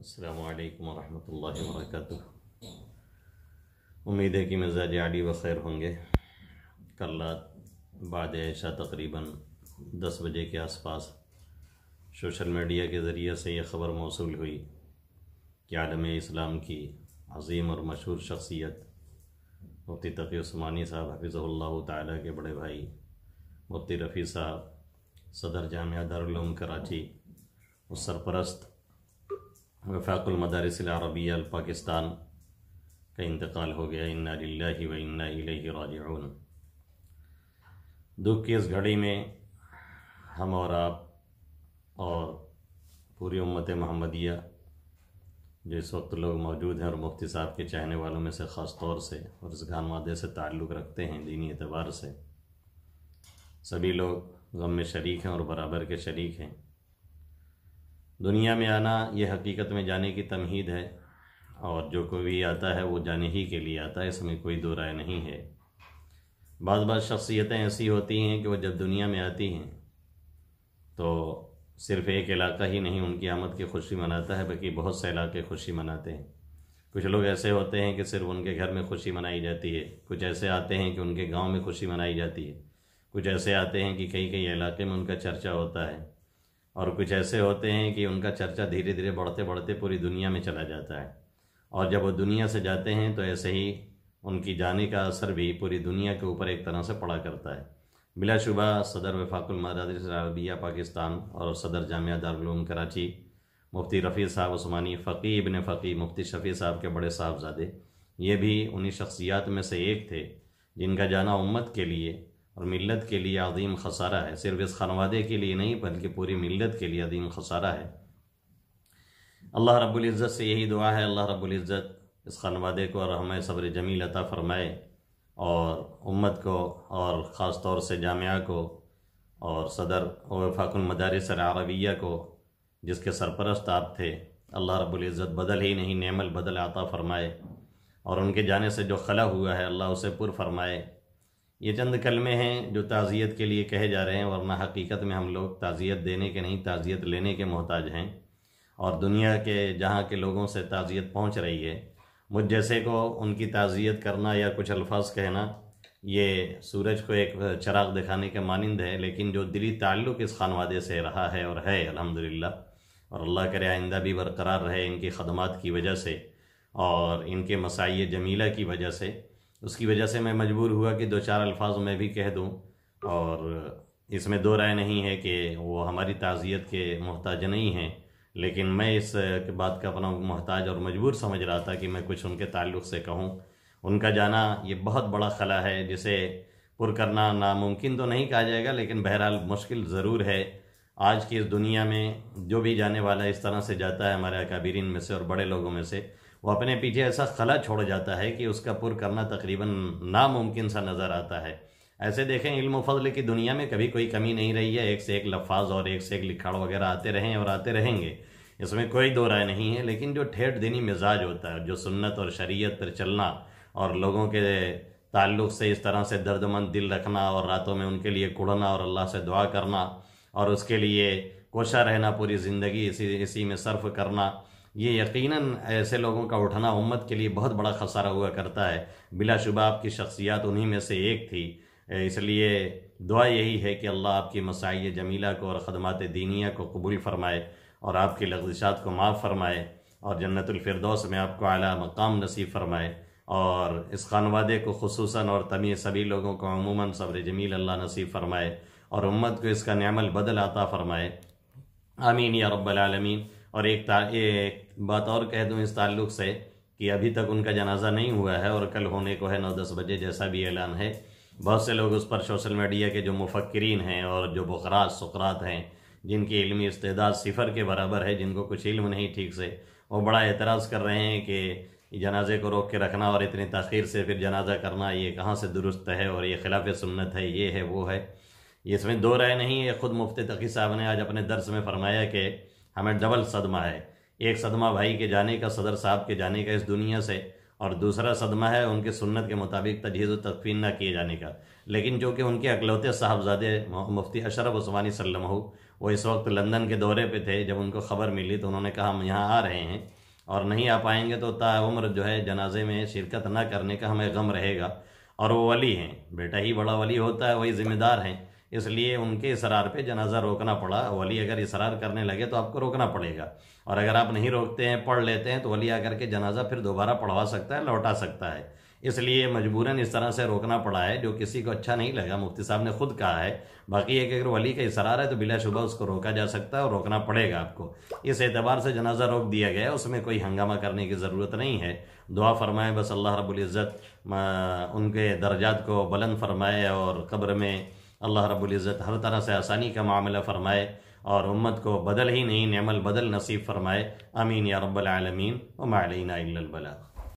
अल्लाम वरहमल वर्क उम्मीद है कि मिजाज आडी बखैर होंगे कल रात बाद ऐशा तकरीबन दस बजे के आसपास सोशल मीडिया के ज़रिए से यह ख़बर मौसू हुई कि आलम इस्लाम की अजीम और मशहूर शख्सियत मुफ्ती तफ़ी उस्मानी साहब हफिज़ल्ला ताली के बड़े भाई मुफ्ती रफ़ी साहब सदर जामिया दारुलूम कराची और सरपरस्त वफ़ाक़ुलमदारसरबिया पाकिस्तान का इंतकाल हो गया इन्ना लाही व इन्ना राजून दुख की इस घड़ी में हम और आप और पूरी उम्मत महमदिया जो इस वक्त लोग मौजूद हैं और मुफ्ती साहब के चाहने वालों में से ख़ास तौर से और इस घान मादे से ताल्लुक़ रखते हैं दीनी एतबार से सभी लोग गम में शरीक हैं और बराबर के शरीक हैं दुनिया में आना ये हकीकत में जाने की तमहीद है और जो कोई भी आता है वो जाने ही के लिए आता है इसमें कोई दो राय नहीं है बाज़ बाज़ शख्सियतें ऐसी होती हैं कि वो जब दुनिया में आती हैं तो सिर्फ़ एक इलाका ही नहीं उनकी आमद की खुशी मनाता है बल्कि बहुत से इलाके खुशी मनाते हैं कुछ लोग ऐसे होते हैं कि सिर्फ उनके घर में खुशी मनाई जाती है कुछ ऐसे आते हैं कि उनके गांव में खुशी मनाई जाती है कुछ ऐसे आते हैं कि कई कई इलाके में उनका चर्चा होता है और कुछ ऐसे होते हैं कि उनका चर्चा धीरे धीरे बढ़ते बढ़ते पूरी दुनिया में चला जाता है और जब वो दुनिया से जाते हैं तो ऐसे ही उनकी जाने का असर भी पूरी दुनिया के ऊपर एक तरह से पड़ा करता है बिलाशुबा सदर वफाकुलमदारबिया पाकिस्तान और सदर जामिया दारूम कराची मुफ्ती रफ़ी साहब ओस्मानी फ़की इबन फ़ी मुफ्ती शफ़ी साहब के बड़े साहबजादे ये भी उन्हीं शख्सियात में से एक थे जिनका जाना उम्मत के लिए और मिलत के लिए अजीम खसारा है सिर्फ इस खानवादे के लिए नहीं बल्कि पूरी मिलत के लिए अजीम खसारा है अल्लाह रब्बुल इज़्ज़त से यही दुआ है अल्लाह रब्बुल इज़्ज़त इस खानवादे को और हमें सब्र जमील अता फ़रमाए और उम्मत को और ख़ास तौर से जामिया को और सदर वफाकुल मदारस अरबिया को जिसके सरपरस्त आप थे अल्लाह रब्बुल इज़्ज़त बदल ही नहीं नेमल बदल आता फ़रमाए और उनके जाने से जो खला हुआ है अल्लाह उसे पुर फरमाए ये चंद कलमे हैं जो ताज़ियत के लिए कहे जा रहे हैं वरना हकीकत में हम लोग ताज़ियत देने के नहीं ताज़ियत लेने के मोहताज हैं और दुनिया के जहाँ के लोगों से ताज़ियत पहुँच रही है मुझ जैसे को उनकी ताज़ियत करना या कुछ अल्फाज कहना ये सूरज को एक चराग दिखाने के मानंद है लेकिन जो दिली ताल्लुक़ इस खानवादे से रहा है और है अलहमदिल्ला और अल्लाह करे आइंदा भी बरकरार रहे इनकी खदमात की वजह से और इनके मसाइ जमीला की वजह से उसकी वजह से मैं मजबूर हुआ कि दो चार अल्फाज मैं भी कह दूँ और इसमें दो राय नहीं है कि वो हमारी ताज़ियत के मोहताज नहीं हैं लेकिन मैं इस बात का अपना मोहताज और मजबूर समझ रहा था कि मैं कुछ उनके ताल्लुक़ से कहूँ उनका जाना ये बहुत बड़ा खला है जिसे पुर करना नामुमकिन तो नहीं कहा जाएगा लेकिन बहरहाल मुश्किल ज़रूर है आज की इस दुनिया में जो भी जाने वाला इस तरह से जाता है हमारे अकाबरीन में से और बड़े लोगों में से वो अपने पीछे ऐसा खला छोड़ जाता है कि उसका पुर करना तकरीबन नामुमकिन सा नज़र आता है ऐसे देखें इल्म फजल की दुनिया में कभी कोई कमी नहीं रही है एक से एक लफाज और एक से एक लिखाड़ वगैरह आते रहें और आते रहेंगे इसमें कोई दो राय नहीं है लेकिन जो ठेठ दिनी मिजाज होता है जो सुन्नत और शरीयत पर चलना और लोगों के ताल्लुक से इस तरह से दर्दमंद दिल रखना और रातों में उनके लिए कुड़ना और अल्लाह से दुआ करना और उसके लिए कोशा रहना पूरी ज़िंदगी इसी इसी में सर्फ करना ये यकीनन ऐसे लोगों का उठना उम्मत के लिए बहुत बड़ा खसारा हुआ करता है बिलाशुबा आपकी शख्सियात उन्हीं में से एक थी इसलिए दुआ यही है कि अल्लाह आपकी मसाई जमीला को और ख़दमात दीनिया को कबूल फ़रमाए और आपकी लफ्ज़ात को माफ़ फ़रमाए और जन्नतफरदौस में आपको अला मकाम नसीब फ़रमाए और इस खानवादे को खसूस और तमी सभी लोगों को अमूमा सब्र जमील अल्लाह नसीब फ़रमाए और उम्मत को इसका न्यामल बदल आता फ़रमाए आमीन या रब्बालमीन और एक, एक बात और कह दूँ इस ताल्लुक़ से कि अभी तक उनका जनाजा नहीं हुआ है और कल होने को है नौ दस बजे जैसा भी ऐलान है बहुत से लोग उस पर सोशल मीडिया के जो मुफक्रीन हैं और जो बकरात सक़रात हैं जिनकी इलमी इस्तेदाद सिफ़र के बराबर है जिनको कुछ इल्म नहीं ठीक से वो बड़ा एतराज़ कर रहे हैं कि जनाजे को रोक के रखना और इतनी तखीर से फिर जनाजा करना ये कहाँ से दुरुस्त है और ये खिलाफ सुन्नत है ये है वो है इसमें दो राय नहीं है खुद मुफ्ती तकी साहब ने आज अपने दर्स में फरमाया कि हमें डबल सदमा है एक सदमा भाई के जाने का सदर साहब के जाने का इस दुनिया से और दूसरा सदमा है उनके सुन्नत के मुताबिक व तदफीन न किए जाने का लेकिन जो कि उनके अकलौते साहबजादे मुफ्ती अशरफ उस्मानी सल्लम वो इस वक्त लंदन के दौरे पे थे जब उनको खबर मिली तो उन्होंने कहा हम यहाँ आ रहे हैं और नहीं आ पाएंगे तो ताउम्र जो है जनाजे में शिरकत ना करने का हमें गम रहेगा और वो वली हैं बेटा ही बड़ा वली होता है वही ज़िम्मेदार हैं इसलिए उनके इसरार पे जनाजा रोकना पड़ा वली अगर इसरार करने लगे तो आपको रोकना पड़ेगा और अगर आप नहीं रोकते हैं पढ़ लेते हैं तो वली आकर के जनाजा फिर दोबारा पढ़वा सकता है लौटा सकता है इसलिए मजबूरन इस तरह से रोकना पड़ा है जो किसी को अच्छा नहीं लगा मुफ्ती साहब ने खुद कहा है बाकी एक अगर वली का इसरार है तो शुबा उसको रोका जा सकता है और रोकना पड़ेगा आपको इस एतबार से जनाजा रोक दिया गया उसमें कोई हंगामा करने की ज़रूरत नहीं है दुआ फरमाए बस अल्लाह रबुल्ज़त उनके दर्जात को बुलंद फरमाए और कब्र में अल्लाह रबुल्ज़त हर तरह से आसानी का मामला फ़रमाए और उम्मत को बदल ही नहीं नमल बदल नसीब फ़रमाए अमीन या रब्बल आलमीन और